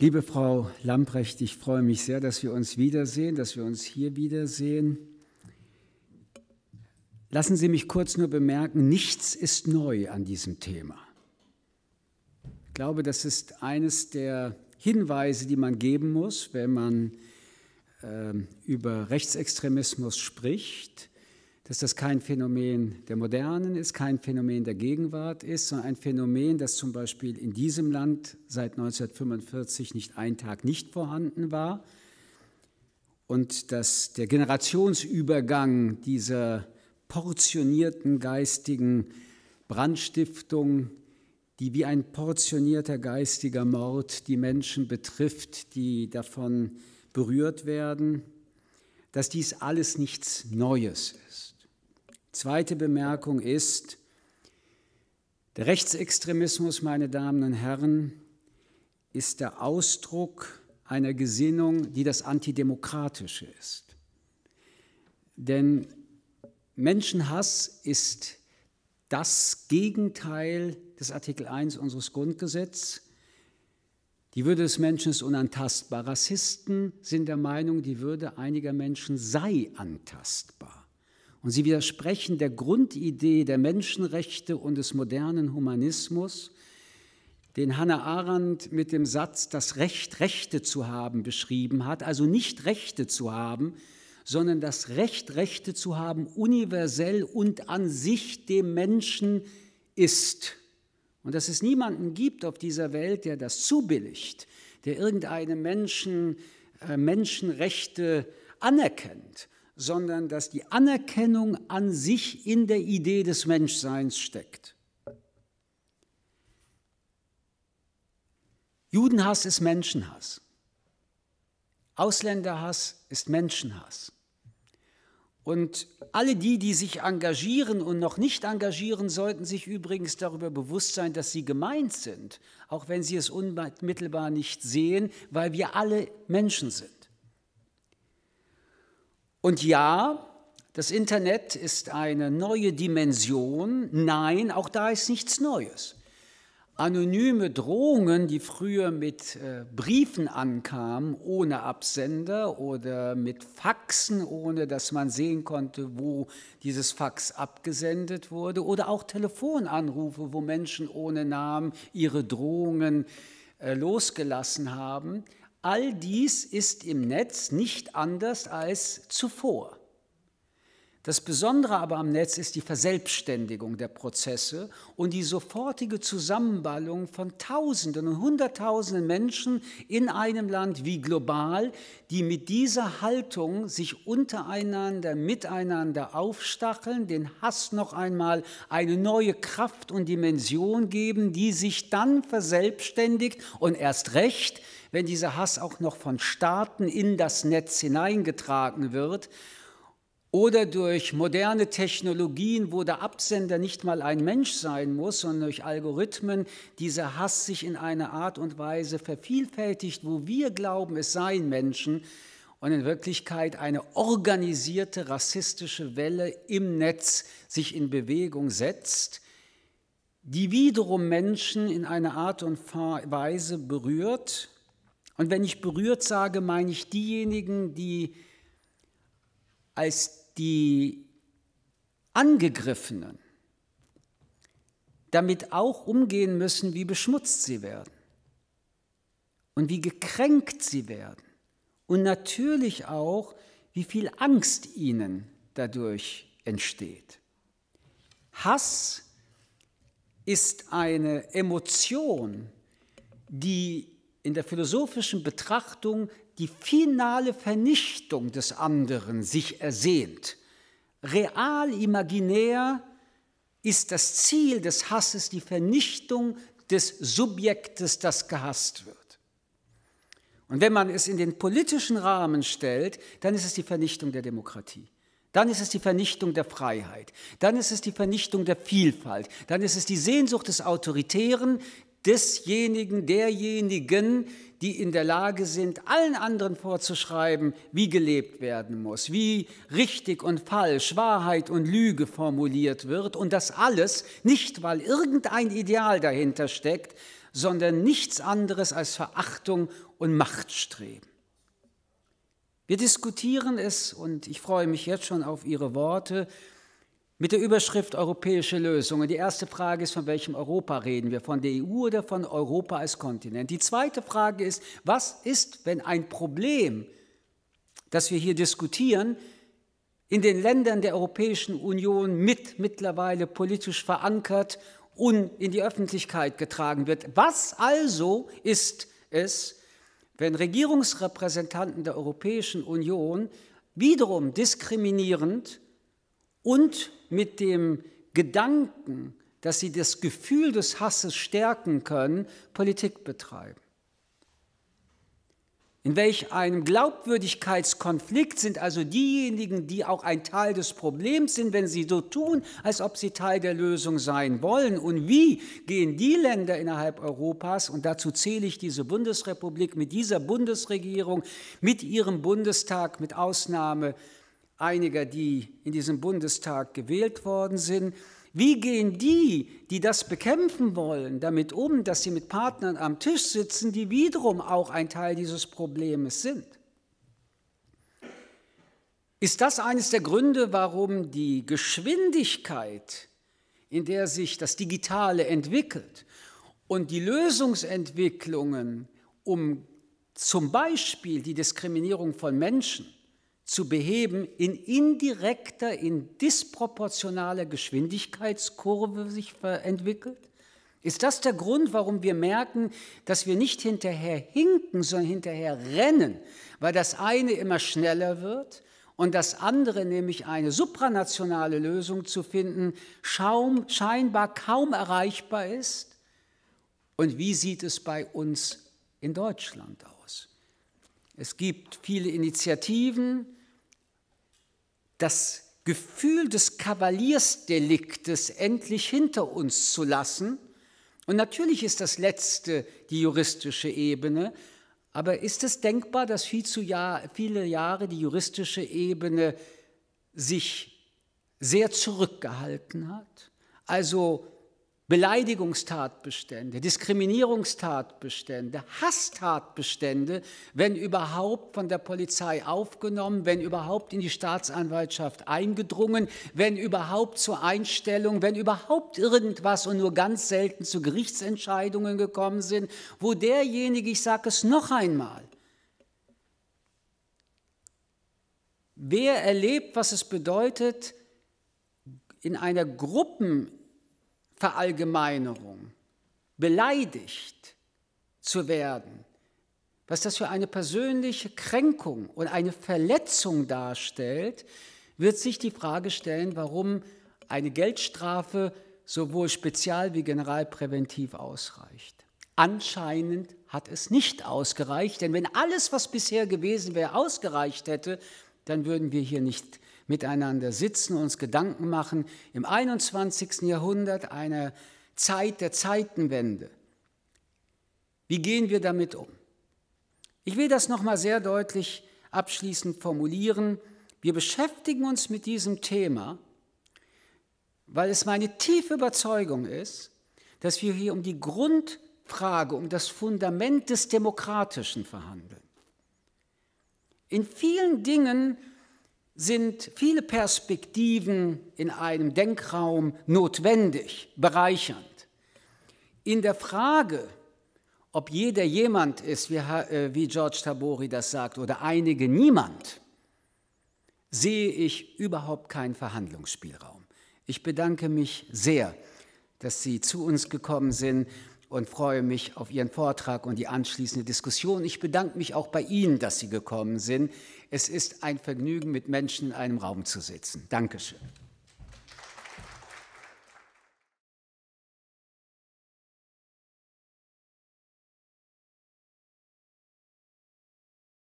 Liebe Frau Lamprecht, ich freue mich sehr, dass wir uns wiedersehen, dass wir uns hier wiedersehen. Lassen Sie mich kurz nur bemerken, nichts ist neu an diesem Thema. Ich glaube, das ist eines der Hinweise, die man geben muss, wenn man äh, über Rechtsextremismus spricht dass das kein Phänomen der Modernen ist, kein Phänomen der Gegenwart ist, sondern ein Phänomen, das zum Beispiel in diesem Land seit 1945 nicht ein Tag nicht vorhanden war und dass der Generationsübergang dieser portionierten geistigen Brandstiftung, die wie ein portionierter geistiger Mord die Menschen betrifft, die davon berührt werden, dass dies alles nichts Neues ist Zweite Bemerkung ist, der Rechtsextremismus, meine Damen und Herren, ist der Ausdruck einer Gesinnung, die das Antidemokratische ist. Denn Menschenhass ist das Gegenteil des Artikel 1 unseres Grundgesetzes. Die Würde des Menschen ist unantastbar. Rassisten sind der Meinung, die Würde einiger Menschen sei antastbar. Und sie widersprechen der Grundidee der Menschenrechte und des modernen Humanismus, den Hannah Arendt mit dem Satz, das Recht, Rechte zu haben, beschrieben hat. Also nicht Rechte zu haben, sondern das Recht, Rechte zu haben, universell und an sich dem Menschen ist. Und dass es niemanden gibt auf dieser Welt, der das zubilligt, der irgendeine Menschen, äh, Menschenrechte anerkennt sondern dass die Anerkennung an sich in der Idee des Menschseins steckt. Judenhass ist Menschenhass. Ausländerhass ist Menschenhass. Und alle die, die sich engagieren und noch nicht engagieren, sollten sich übrigens darüber bewusst sein, dass sie gemeint sind, auch wenn sie es unmittelbar nicht sehen, weil wir alle Menschen sind. Und ja, das Internet ist eine neue Dimension. Nein, auch da ist nichts Neues. Anonyme Drohungen, die früher mit äh, Briefen ankamen, ohne Absender oder mit Faxen, ohne dass man sehen konnte, wo dieses Fax abgesendet wurde, oder auch Telefonanrufe, wo Menschen ohne Namen ihre Drohungen äh, losgelassen haben, All dies ist im Netz nicht anders als zuvor. Das Besondere aber am Netz ist die Verselbstständigung der Prozesse und die sofortige Zusammenballung von Tausenden und Hunderttausenden Menschen in einem Land wie global, die mit dieser Haltung sich untereinander, miteinander aufstacheln, den Hass noch einmal eine neue Kraft und Dimension geben, die sich dann verselbstständigt und erst recht wenn dieser Hass auch noch von Staaten in das Netz hineingetragen wird oder durch moderne Technologien, wo der Absender nicht mal ein Mensch sein muss, sondern durch Algorithmen dieser Hass sich in einer Art und Weise vervielfältigt, wo wir glauben, es seien Menschen und in Wirklichkeit eine organisierte rassistische Welle im Netz sich in Bewegung setzt, die wiederum Menschen in einer Art und Weise berührt, und wenn ich berührt sage, meine ich diejenigen, die als die Angegriffenen damit auch umgehen müssen, wie beschmutzt sie werden und wie gekränkt sie werden und natürlich auch, wie viel Angst ihnen dadurch entsteht. Hass ist eine Emotion, die in der philosophischen Betrachtung die finale Vernichtung des anderen sich ersehnt. Real imaginär ist das Ziel des Hasses die Vernichtung des Subjektes, das gehasst wird. Und wenn man es in den politischen Rahmen stellt, dann ist es die Vernichtung der Demokratie. Dann ist es die Vernichtung der Freiheit. Dann ist es die Vernichtung der Vielfalt. Dann ist es die Sehnsucht des Autoritären, desjenigen, derjenigen, die in der Lage sind, allen anderen vorzuschreiben, wie gelebt werden muss, wie richtig und falsch, Wahrheit und Lüge formuliert wird. Und das alles nicht, weil irgendein Ideal dahinter steckt, sondern nichts anderes als Verachtung und Machtstreben. Wir diskutieren es, und ich freue mich jetzt schon auf Ihre Worte, mit der Überschrift Europäische Lösungen. Die erste Frage ist, von welchem Europa reden wir? Von der EU oder von Europa als Kontinent? Die zweite Frage ist, was ist, wenn ein Problem, das wir hier diskutieren, in den Ländern der Europäischen Union mit mittlerweile politisch verankert und in die Öffentlichkeit getragen wird? Was also ist es, wenn Regierungsrepräsentanten der Europäischen Union wiederum diskriminierend und mit dem Gedanken, dass sie das Gefühl des Hasses stärken können, Politik betreiben. In welch einem Glaubwürdigkeitskonflikt sind also diejenigen, die auch ein Teil des Problems sind, wenn sie so tun, als ob sie Teil der Lösung sein wollen? Und wie gehen die Länder innerhalb Europas, und dazu zähle ich diese Bundesrepublik mit dieser Bundesregierung, mit ihrem Bundestag, mit Ausnahme einiger, die in diesem Bundestag gewählt worden sind. Wie gehen die, die das bekämpfen wollen, damit um, dass sie mit Partnern am Tisch sitzen, die wiederum auch ein Teil dieses Problems sind? Ist das eines der Gründe, warum die Geschwindigkeit, in der sich das Digitale entwickelt und die Lösungsentwicklungen, um zum Beispiel die Diskriminierung von Menschen zu beheben, in indirekter, in disproportionaler Geschwindigkeitskurve sich entwickelt? Ist das der Grund, warum wir merken, dass wir nicht hinterher hinken, sondern hinterher rennen, weil das eine immer schneller wird und das andere, nämlich eine supranationale Lösung zu finden, schaum, scheinbar kaum erreichbar ist? Und wie sieht es bei uns in Deutschland aus? Es gibt viele Initiativen, das Gefühl des Kavaliersdeliktes endlich hinter uns zu lassen. Und natürlich ist das letzte die juristische Ebene, aber ist es denkbar, dass viel zu Jahr, viele Jahre die juristische Ebene sich sehr zurückgehalten hat? Also Beleidigungstatbestände, Diskriminierungstatbestände, Hasstatbestände, wenn überhaupt von der Polizei aufgenommen, wenn überhaupt in die Staatsanwaltschaft eingedrungen, wenn überhaupt zur Einstellung, wenn überhaupt irgendwas und nur ganz selten zu Gerichtsentscheidungen gekommen sind, wo derjenige, ich sage es noch einmal, wer erlebt, was es bedeutet, in einer Gruppen Verallgemeinerung, beleidigt zu werden, was das für eine persönliche Kränkung und eine Verletzung darstellt, wird sich die Frage stellen, warum eine Geldstrafe sowohl spezial wie generalpräventiv ausreicht. Anscheinend hat es nicht ausgereicht, denn wenn alles, was bisher gewesen wäre, ausgereicht hätte, dann würden wir hier nicht miteinander sitzen, uns Gedanken machen. Im 21. Jahrhundert, einer Zeit der Zeitenwende, wie gehen wir damit um? Ich will das nochmal sehr deutlich abschließend formulieren. Wir beschäftigen uns mit diesem Thema, weil es meine tiefe Überzeugung ist, dass wir hier um die Grundfrage, um das Fundament des Demokratischen verhandeln. In vielen Dingen sind viele Perspektiven in einem Denkraum notwendig, bereichernd. In der Frage, ob jeder jemand ist, äh, wie, George Tabori das sagt, oder einige niemand, sehe ich überhaupt keinen Verhandlungsspielraum. Ich bedanke mich sehr, dass Sie zu uns gekommen sind und freue mich auf Ihren Vortrag und die anschließende Diskussion. Ich bedanke mich auch bei Ihnen, dass Sie gekommen sind. Es ist ein Vergnügen, mit Menschen in einem Raum zu sitzen. Dankeschön.